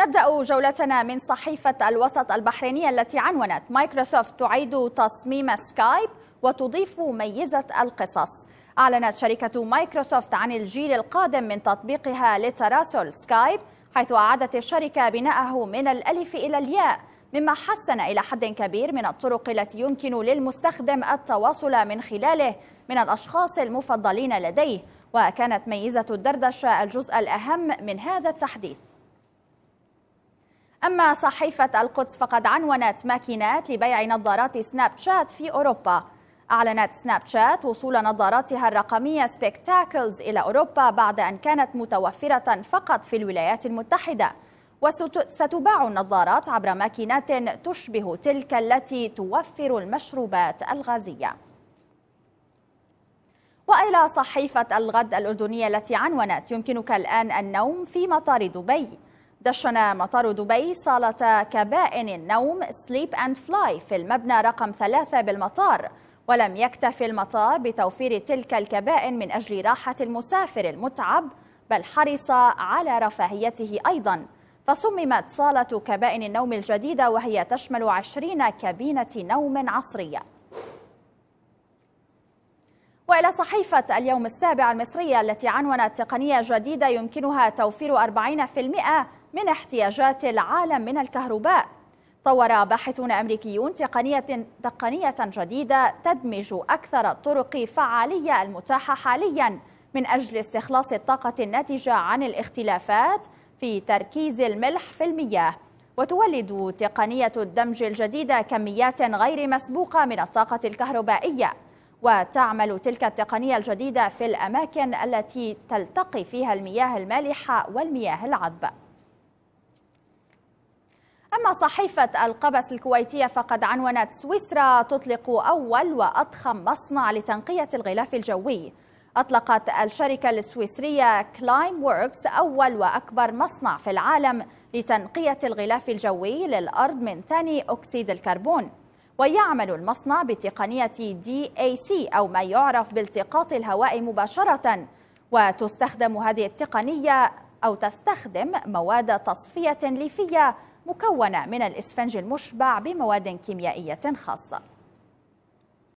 نبدأ جولتنا من صحيفة الوسط البحرينية التي عنونت مايكروسوفت تعيد تصميم سكايب وتضيف ميزة القصص أعلنت شركة مايكروسوفت عن الجيل القادم من تطبيقها للتراسل سكايب حيث أعادت الشركة بناءه من الألف إلى الياء مما حسن إلى حد كبير من الطرق التي يمكن للمستخدم التواصل من خلاله من الأشخاص المفضلين لديه وكانت ميزة الدردشة الجزء الأهم من هذا التحديث أما صحيفة القدس فقد عنونت ماكينات لبيع نظارات سناب شات في أوروبا أعلنت سناب شات وصول نظاراتها الرقمية سبيكتاكلز إلى أوروبا بعد أن كانت متوفرة فقط في الولايات المتحدة وستباع النظارات عبر ماكينات تشبه تلك التي توفر المشروبات الغازية وإلى صحيفة الغد الأردنية التي عنونت يمكنك الآن النوم في مطار دبي دشن مطار دبي صالة كبائن النوم سليب أند فلاي في المبنى رقم ثلاثة بالمطار ولم يكتف المطار بتوفير تلك الكبائن من أجل راحة المسافر المتعب بل حرص على رفاهيته أيضاً فصممت صالة كبائن النوم الجديدة وهي تشمل عشرين كابينة نوم عصرية وإلى صحيفة اليوم السابع المصرية التي عنونت تقنية جديدة يمكنها توفير 40% من احتياجات العالم من الكهرباء طور باحثون أمريكيون تقنية, تقنية جديدة تدمج أكثر الطرق فعالية المتاحة حالياً من أجل استخلاص الطاقة الناتجة عن الاختلافات في تركيز الملح في المياه وتولد تقنية الدمج الجديدة كميات غير مسبوقة من الطاقة الكهربائية وتعمل تلك التقنية الجديدة في الأماكن التي تلتقي فيها المياه المالحة والمياه العذبة أما صحيفة القبس الكويتية فقد عنونت سويسرا تطلق أول وأضخم مصنع لتنقية الغلاف الجوي أطلقت الشركة السويسرية كلايم ووركس أول وأكبر مصنع في العالم لتنقية الغلاف الجوي للأرض من ثاني أكسيد الكربون ويعمل المصنع بتقنية DAC أو ما يعرف بالتقاط الهواء مباشرة وتستخدم هذه التقنية أو تستخدم مواد تصفية ليفية مكونة من الإسفنج المشبع بمواد كيميائية خاصة